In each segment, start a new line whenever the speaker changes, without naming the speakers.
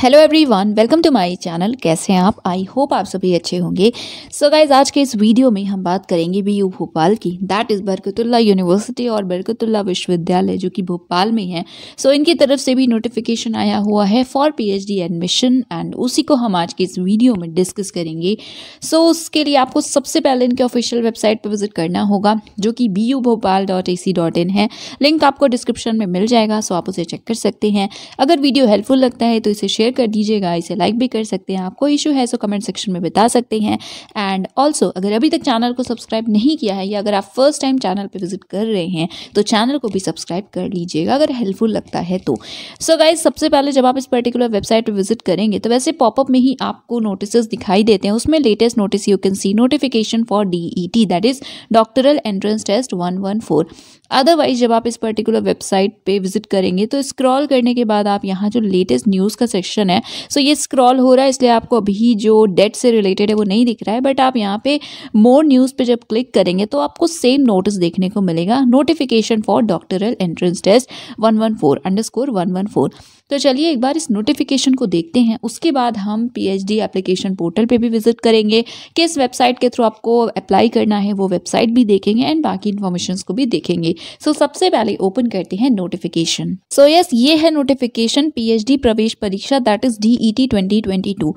Hello everyone welcome to my channel कैसे हैं आप आई होप आप सभी अच्छे होंगे सो so गाइज आज के इस वीडियो में हम बात करेंगे बी यू भोपाल की दैट इज़ बरकतुल्ला यूनिवर्सिटी और बरकतुल्ला विश्वविद्यालय जो कि भोपाल में है सो so, इनकी तरफ से भी नोटिफिकेशन आया हुआ है फॉर पीएचडी एडमिशन एंड उसी को हम आज के इस वीडियो में डिस्कस करेंगे सो so, उसके लिए आपको सबसे पहले इनके ऑफिशियल वेबसाइट पर विजिट करना होगा जो कि B U Bhopal dot A C dot in है लिंक आपको डिस्क्रिप्शन में मिल जाएगा सो so आप उसे चेक कर सकते हैं अगर वीडियो हेल्पफुल लगता है तो इसे शेयर शेयर कर दीजिएगा इसे लाइक भी कर सकते हैं आपको इशू है सो कमेंट सेक्शन में बता सकते हैं एंड ऑल्सो अगर अभी तक चैनल को सब्सक्राइब नहीं किया है या अगर आप फर्स्ट टाइम चैनल पर विजिट कर रहे हैं तो चैनल को भी सब्सक्राइब कर लीजिएगा अगर हेल्पफुल लगता है तो सो so गाइज सबसे पहले जब आप इस पर्टिकुलर वेबसाइट पर विजिट करेंगे तो वैसे पॉपअप में ही आपको नोटिस दिखाई देते हैं उसमें latest notice you can see notification for D E T that is doctoral entrance test one one four otherwise जब आप इस पर्टिकुलर वेबसाइट पे विजिट करेंगे तो स्क्रॉल करने के बाद आप यहाँ जो लेटेस्ट न्यूज़ का सेक्शन है सो ये स्क्रॉल हो रहा है इसलिए आपको अभी जो डेट से रिलेटेड है वो नहीं दिख रहा है बट आप यहाँ पे मोर न्यूज़ पे जब क्लिक करेंगे तो आपको सेम नोटिस देखने को मिलेगा notification for doctoral entrance test one one four underscore one one four तो चलिए एक बार इस नोटिफिकेशन को देखते हैं उसके बाद हम पीएचडी एप्लीकेशन पोर्टल पे भी विजिट करेंगे किस वेबसाइट के थ्रू आपको अप्लाई करना है वो वेबसाइट भी देखेंगे एंड बाकी इन्फॉर्मेशन को भी देखेंगे सो so, सबसे पहले ओपन करते हैं नोटिफिकेशन सो यस ये है नोटिफिकेशन पीएचडी प्रवेश परीक्षा that is D E T twenty twenty two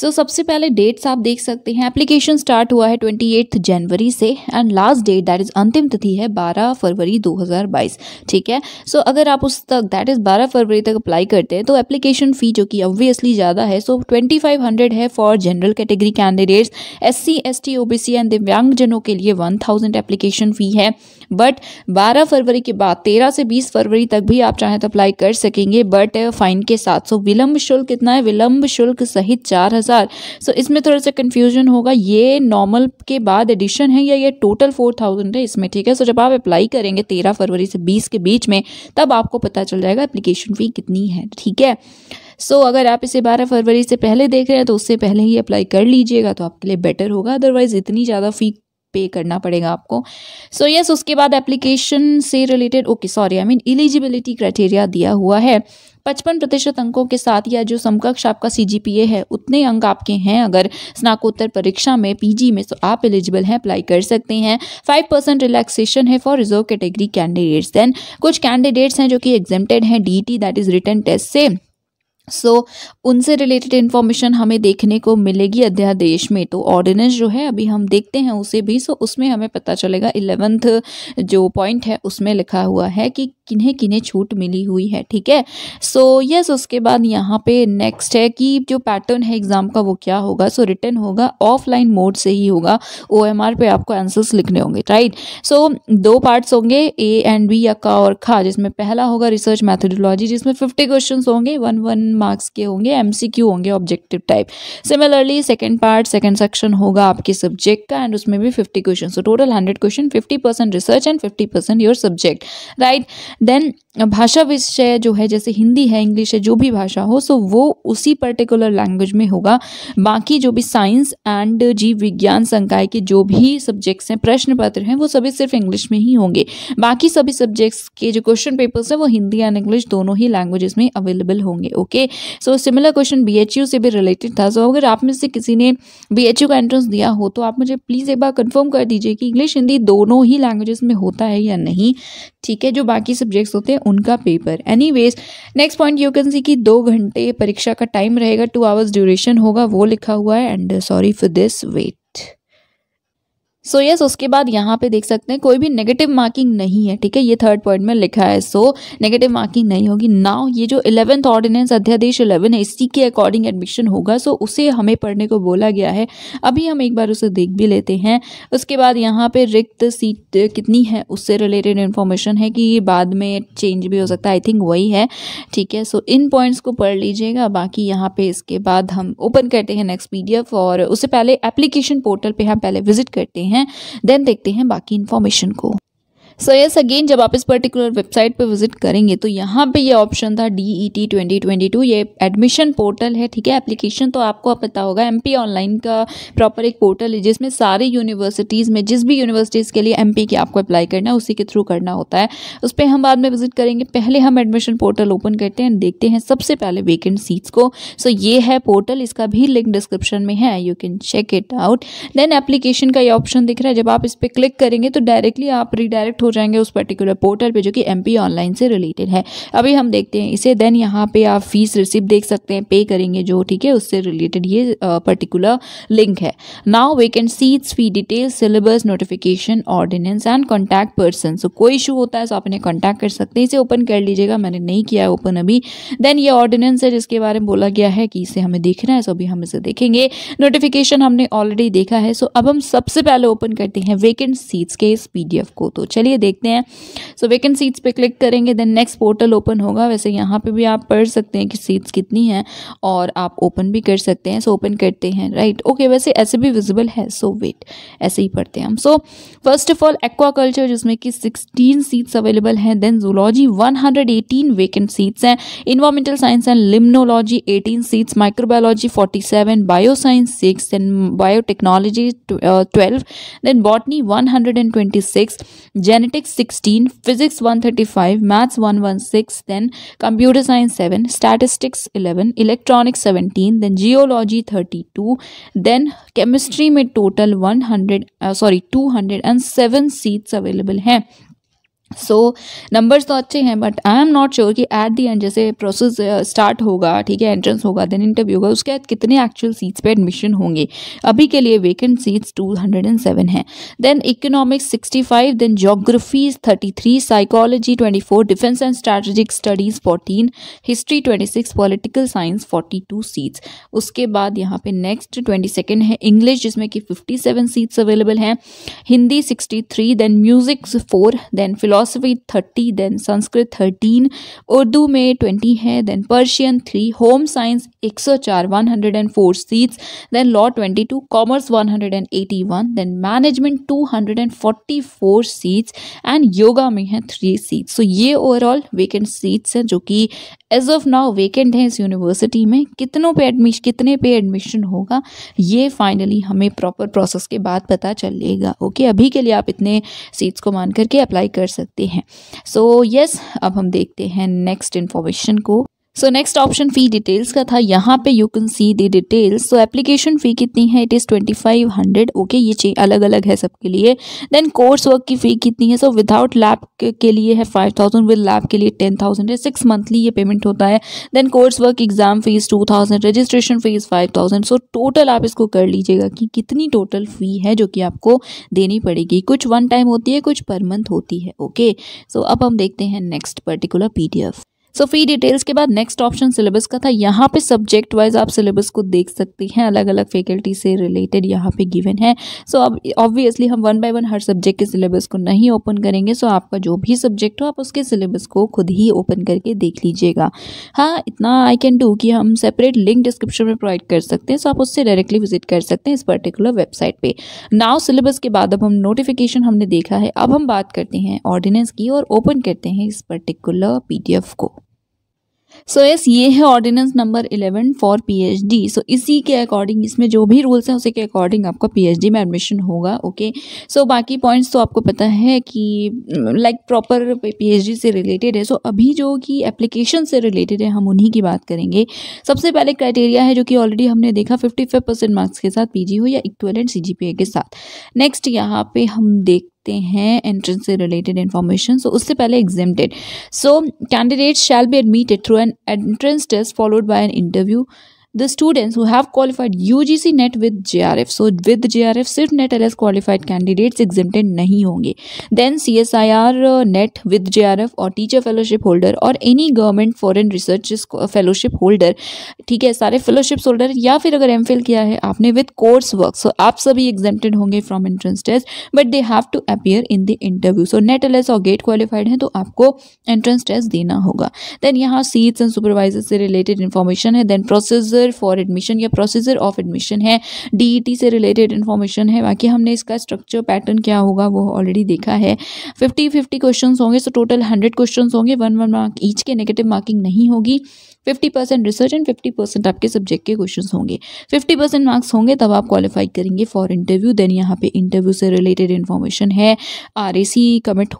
so सबसे पहले डेट्स आप देख सकते हैं एप्लीकेशन स्टार्ट हुआ है ट्वेंटी जनवरी से and last date that is अंतिम तिथि है बारह फरवरी दो हजार बाईस ठीक है सो so, अगर आप उस तक दैट इज बारह फरवरी तक अप्लाई करते हैं तो एप्लीकेशन फ़ी जो कि ऑब्वियसली ज़्यादा है सो ट्वेंटी फाइव हंड्रेड है for general category candidates S C S T O B C and दिव्यांगजनों के लिए वन थाउजेंड एप्लीकेशन फ़ी है बट बारह फरवरी के बाद तेरह से बीस फरवरी तक भी आप चाहें तो अप्लाई कर सकेंगे बट फाइन के साथ सो विलंब शुल्क कितना है विलंब शुल्क सहित चार हज़ार सो इसमें थोड़ा सा कन्फ्यूजन होगा ये नॉर्मल के बाद एडिशन है या ये टोटल फोर थाउजेंड है इसमें ठीक है सो जब आप अप्लाई करेंगे तेरह फरवरी से बीस के बीच में तब आपको पता चल जाएगा एप्लीकेशन फ़ी कितनी है हैं ठीक है सो so, अगर आप इसे 12 फरवरी से पहले देख रहे हैं तो उससे पहले ही अप्लाई कर लीजिएगा तो आपके लिए बेटर होगा अदरवाइज़ इतनी ज़्यादा फ़ी पे करना पड़ेगा आपको सो so, यस yes, उसके बाद एप्लीकेशन से related okay sorry I mean eligibility criteria दिया हुआ है पचपन प्रतिशत अंकों के साथ या जो समकक्ष आपका सी है उतने अंक आपके हैं अगर स्नाकोत्तर परीक्षा में पीजी में तो आप एलिजिबल हैं अप्लाई कर सकते हैं फाइव परसेंट रिलैक्सेशन है for reserve category candidates then कुछ कैंडिडेट्स हैं जो कि एग्जेम्प्टेड हैं D T that is written test से सो so, उनसे रिलेटेड इन्फॉर्मेशन हमें देखने को मिलेगी अध्यादेश में तो ऑर्डिनेंस जो है अभी हम देखते हैं उसे भी सो so, उसमें हमें पता चलेगा इलेवेंथ जो पॉइंट है उसमें लिखा हुआ है कि किन्हें किन्हें छूट मिली हुई है ठीक है सो यस उसके बाद यहाँ पे नेक्स्ट है कि जो पैटर्न है एग्ज़ाम का वो क्या होगा सो so, रिटर्न होगा ऑफलाइन मोड से ही होगा ओ एम आर पे आपको आंसर्स लिखने होंगे राइट सो so, दो पार्ट्स होंगे ए एंड बी या का और खा जिसमें पहला होगा रिसर्च मैथडोलॉजी जिसमें फिफ्टी क्वेश्चन होंगे वन वन मार्क्स के होंगे एम सी क्यू होंगे objective type similarly second part second section होगा आपके सब्जेक्ट का एंड उसमें भी fifty question so total hundred question fifty percent research and fifty percent your subject right then uh, भाषा विषय जो है जैसे हिंदी है इंग्लिश है जो भी भाषा हो सो वो उसी पर्टिकुलर लैंग्वेज में होगा बाकी जो भी साइंस एंड जीव विज्ञान संकाय के जो भी सब्जेक्ट्स हैं प्रश्न पत्र हैं वो सभी सिर्फ इंग्लिश में ही होंगे बाकी सभी सब्जेक्ट्स के जो क्वेश्चन पेपर्स हैं वो हिंदी एंड इंग्लिश दोनों ही लैंग्वेजेस में अवेलेबल होंगे okay so similar question B से भी रिलेटेड था सो so, अगर आप में से किसी ने बी का एंट्रेंस दिया हो तो आप मुझे प्लीज़ एक बार कन्फर्म कर दीजिए कि इंग्लिश हिंदी दोनों ही लैंग्वेजेस में होता है या नहीं ठीक है जो बाकी सब्जेक्ट्स होते हैं उनका paper any next point you can see कि दो घंटे परीक्षा का टाइम रहेगा टू आवर्स ड्यूरेशन होगा वो लिखा हुआ है and sorry for this wait so so yes yes, उसके बाद यहाँ पे देख सकते हैं कोई भी नेगेटिव मार्किंग नहीं है ठीक है ये थर्ड पॉइंट में लिखा है सो नेगेटिव मार्किंग नहीं होगी नाउ ये जो इलेवेंथ ऑर्डिनेंस अध्यादेश इलेवन है इसी के अकॉर्डिंग एडमिशन होगा सो so उसे हमें पढ़ने को बोला गया है अभी हम एक बार उसे देख भी लेते हैं उसके बाद यहाँ पे रिक्त सीट कितनी है उससे रिलेटेड इन्फॉर्मेशन है कि ये बाद में चेंज भी हो सकता है आई थिंक वही है ठीक है सो so इन पॉइंट्स को पढ़ लीजिएगा बाकी यहाँ पे इसके बाद हम ओपन करते हैं नेक्स्ट पी और उससे पहले एप्लीकेशन पोर्टल पर हम पहले विजिट करते हैं हैं देन देखते हैं बाकी इन्फॉर्मेशन को सो यस अगेन जब आप इस पर्टिकुलर वेबसाइट पे विजिट करेंगे तो यहाँ पे ये ऑप्शन था D E T twenty twenty two ये एडमिशन पोर्टल है ठीक है एप्लीकेशन तो आपको पता होगा एम पी ऑनलाइन का प्रॉपर एक पोर्टल है जिसमें सारी यूनिवर्सिटीज़ में जिस भी यूनिवर्सिटीज़ के लिए एम पी की आपको अप्लाई करना है उसी के थ्रू करना होता है उस पर हम बाद में विजिट करेंगे पहले हम एडमिशन पोर्टल ओपन करते हैं देखते हैं सबसे पहले वेकेंट सीट्स को सो so, ये है पोर्टल इसका भी लिंक डिस्क्रिप्शन में है you can check it out then application का ये ऑप्शन दिख रहा है जब आप इस पर क्लिक करेंगे तो डायरेक्टली आप रिडायरेक्ट हो जाएंगे उस पर्टिकुलर पोर्टल पे जो कि एम ऑनलाइन से रिलेटेड है अभी हम देखते हैं इसे देन यहाँ पे आप फीस रिसिप्ट देख सकते हैं पे करेंगे जो ठीक है उससे रिलेटेड ये पर्टिकुलर लिंक है now can see it's fee detail syllabus notification ordinance and contact person so कोई इशू होता है सो तो आप इन्हें कॉन्टैक्ट कर सकते हैं इसे ओपन कर लीजिएगा मैंने नहीं किया ओपन अभी देन ये ऑर्डिनेंस है जिसके बारे में बोला गया है कि इसे हमें देखना है सो अभी हम इसे देखेंगे नोटिफिकेशन हमने ऑलरेडी देखा है सो अब हम सबसे पहले ओपन करते हैं वेकेंट सीट्स के इस पीडीएफ को तो चलिए चलिए देखते हैं सो वेकेंट सीट्स पे क्लिक करेंगे देन नेक्स्ट पोर्टल ओपन होगा वैसे यहाँ पे भी आप पढ़ सकते हैं कि सीट्स कितनी हैं और आप ओपन भी कर सकते हैं सो so, ओपन करते हैं राइट right? ओके okay, वैसे ऐसे भी विजिबल है सो so, वेट ऐसे ही पढ़ते हैं हम so first of all aqua जिसमें कि सिक्सटीन सीट्स अवेलेबल हैं then zoology one hundred vacant seats हैं environmental science and limnology eighteen seats microbiology forty seven bio science six then biotechnology twelve then botany one hundred and twenty six then mathematics sixteen physics one thirty five maths one one six then computer science seven statistics eleven electronics seventeen then geology thirty two then chemistry में total one hundred sorry two hundred and seven seats available हैं so numbers तो अच्छे हैं but I am not sure कि at the end जैसे process start uh, होगा ठीक है एंट्रेंस होगा देन इंटरव्यू होगा उसके बाद कितने एक्चुअल सीट्स पे एडमिशन होंगे अभी के लिए vacant seats two hundred and seven है then economics sixty five then geographies thirty three psychology twenty four defence and strategic studies fourteen history twenty six political science forty two seats उसके बाद यहाँ पे next twenty second है English जिसमें कि fifty seven seats available हैं Hindi sixty three then musics four then philos philosophy thirty then Sanskrit thirteen Urdu में twenty है then Persian three home science एक सौ चार one hundred and four seats then law twenty two commerce one hundred and eighty one then management two hundred and forty four seats and yoga में है three seats सो ये overall vacant seats हैं जो कि as of now vacant हैं इस university में कितनों पे एडमिश कितने पे एडमिशन होगा ये फाइनली हमें प्रॉपर प्रोसेस के बाद पता चलेगा ओके okay? अभी के लिए आप इतने सीट्स को मान करके अप्लाई कर सकते सकते हैं सो so, यस yes, अब हम देखते हैं नेक्स्ट इन्फॉर्मेशन को so next option fee details का था यहाँ पे you can see the details so application fee कितनी है it is twenty five hundred okay ये चीज अलग अलग है सबके लिए देन कोर्स वर्क की फ़ी कितनी है सो विदाउट लैब के लिए है फाइव थाउजेंड विद लैब के लिए टेन थाउजेंड है सिक्स मंथली ये पेमेंट होता है then course work exam fees two thousand registration fees five thousand so total आप इसको कर लीजिएगा कि कितनी टोटल फ़ी है जो कि आपको देनी पड़ेगी कुछ वन टाइम होती है कुछ पर मंथ होती है ओके okay? सो so, अब हम देखते हैं next particular P D F so fee details के बाद नेक्स्ट ऑप्शन सिलेबस का था यहाँ पे सब्जेक्ट वाइज आप सिलेबस को देख सकते हैं अलग अलग फैकल्टी से रिलेटेड यहाँ पे गिवन है सो अब ऑब्वियसली हम वन बाय वन हर सब्जेक्ट के सिलेबस को नहीं ओपन करेंगे सो so आपका जो भी सब्जेक्ट हो आप उसके सिलेबस को खुद ही ओपन करके देख लीजिएगा हाँ इतना आई कैन डू कि हम सेपरेट लिंक डिस्क्रिप्शन में प्रोवाइड कर सकते हैं सो so आप उससे डायरेक्टली विजिट कर सकते हैं इस पर्टिकुलर वेबसाइट पर नाव सिलेबस के बाद अब हम नोटिफिकेशन हमने देखा है अब हम बात करते हैं ऑर्डिनेंस की और ओपन करते हैं इस पर्टिकुलर पी को सो so, यस yes, ये है ordinance number eleven for PhD so इसी के अकॉर्डिंग इसमें जो भी रूल्स हैं उसी के अकॉर्डिंग आपका पीएचडी में एडमिशन होगा ओके okay? सो so, बाकी पॉइंट्स तो आपको पता है कि लाइक प्रॉपर पीएचडी से रिलेटेड है सो so, अभी जो कि एप्लीकेशन से रिलेटेड है हम उन्हीं की बात करेंगे सबसे पहले क्राइटेरिया है जो कि ऑलरेडी हमने देखा फिफ्टी फाइव परसेंट मार्क्स के साथ पी हो या इक्वलेंट सी के साथ नेक्स्ट यहाँ पर हम देख सकते हैं एंट्रेंस से रिलेटेड इन्फॉर्मेशन सो उससे पहले exempted so candidate shall be admitted through an entrance test followed by an interview the students who have qualified UGC NET with JRF so with JRF सिर्फ NET L qualified candidates exempted नहीं होंगे then CSIR net with JRF और teacher fellowship holder और any government foreign research fellowship holder ठीक है सारे fellowship holder या फिर अगर एम किया है आपने with course work so आप सभी exempted होंगे from entrance test but they have to appear in the interview so net L और गेट qualified हैं तो आपको entrance test देना होगा then यहाँ seats and supervisors से related information है then process procedure for admission या प्रोसीजर ऑफ एडमिशन है डी e से रिलेटेड इन्फॉर्मेशन है बाकी हमने इसका स्ट्रक्चर पैटर्न क्या होगा वो ऑलरेडी देखा है फिफ्टी फिफ्टी क्वेश्चन होंगे सो टोटल हंड्रेड क्वेश्चन होंगे वन वन मार्क ईच के नेगेटिव मार्किंग नहीं होगी fifty percent research and fifty percent आपके सब्जेक्ट के क्वेश्चन होंगे फिफ्टी परसेंट मार्क्स होंगे तब आप क्वालिफाई करेंगे फॉर इंटरव्यू देन यहाँ पे इंटरव्यू से रिलेटेड इन्फॉर्मेशन है R commit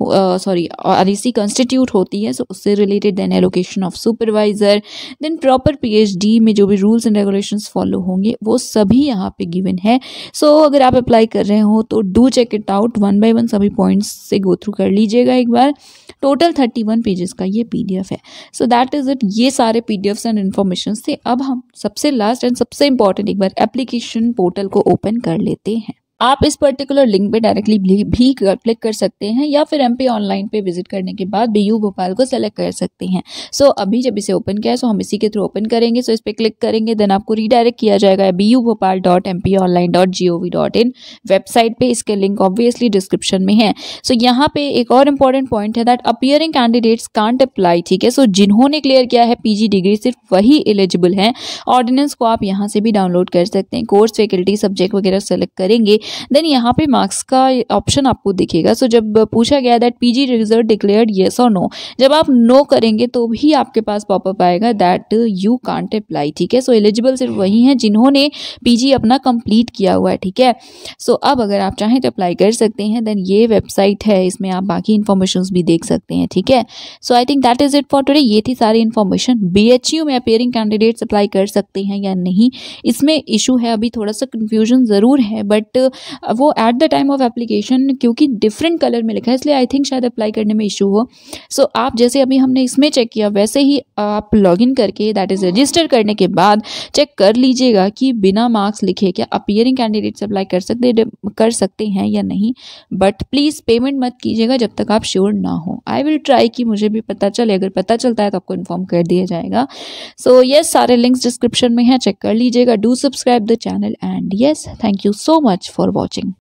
sorry R A constitute constitute होती है सो उससे related then allocation of supervisor then proper P H D में जो भी रूल्स एंड रेगुलेशन फॉलो होंगे वो सभी यहाँ पे गिवन है सो so, अगर आप अप्लाई कर रहे हो तो do check it out one by one सभी पॉइंट्स से गो थ्रू कर लीजिएगा एक बार टोटल थर्टी वन पेजेस का ये पी डी एफ है सो दैट इज़ इट ये सारे पी एंड इन्फॉर्मेशन थे अब हम सबसे लास्ट एंड सबसे इम्पॉर्टेंट एक बार एप्लीकेशन पोर्टल को ओपन कर लेते हैं आप इस पर्टिकुलर लिंक पे डायरेक्टली भी क्लिक कर सकते हैं या फिर एम ऑनलाइन पे विजिट करने के बाद बी यू भोपाल को सेलेक्ट कर सकते हैं सो so, अभी जब इसे ओपन किया है सो so हम इसी के थ्रू ओपन करेंगे सो so इस पर क्लिक करेंगे देन आपको रीडायरेक्ट किया जाएगा B U Bhopal dot M P online dot G O V dot in website पर इसके लिंक ऑब्वियसली डिस्क्रिप्शन में है सो so, यहाँ पे एक और इंपॉर्टेंट पॉइंट है that appearing candidates can't apply ठीक है सो जिन्होंने क्लियर किया है पी जी डिग्री सिर्फ वही एलिजिबल है ऑर्डिनेंस को आप यहाँ से भी डाउनलोड कर सकते हैं कोर्स फैकल्टी सब्जेक्ट वगैरह सेलेक्ट करेंगे देन यहाँ पे मार्क्स का ऑप्शन आपको दिखेगा सो so, जब पूछा गया that PG result declared yes और नो जब आप नो करेंगे तो भी आपके पास पॉपअप आएगा दैट यू कांट अप्लाई ठीक है सो एलिजिबल सिर्फ वही हैं जिन्होंने पीजी अपना कंप्लीट किया हुआ है ठीक है सो so, अब अगर आप चाहें तो अप्लाई कर सकते हैं देन ये वेबसाइट है इसमें आप बाकी इन्फॉर्मेशन भी देख सकते हैं ठीक है so I think that is it for today ये थी सारी इन्फॉर्मेशन बी में अपेयरिंग कैंडिडेट्स अप्लाई कर सकते हैं या नहीं इसमें इशू है अभी थोड़ा सा कन्फ्यूजन ज़रूर है बट वो at the time of application क्योंकि डिफरेंट कलर में लिखा है इसलिए आई थिंक शायद अप्लाई करने में इशू हो सो so, आप जैसे अभी हमने इसमें चेक किया वैसे ही आप लॉगिन करके दैट इज़ रजिस्टर करने के बाद चेक कर लीजिएगा कि बिना मार्क्स लिखे क्या अपियरिंग कैंडिडेट्स अप्लाई कर सकते कर सकते हैं या नहीं बट प्लीज़ पेमेंट मत कीजिएगा जब तक आप श्योर ना हो आई विल ट्राई कि मुझे भी पता चले अगर पता चलता है तो आपको इन्फॉर्म कर दिया जाएगा सो so, येस yes, सारे लिंक्स डिस्क्रिप्शन में हैं चेक कर लीजिएगा do subscribe the channel and yes thank you so much for for watching.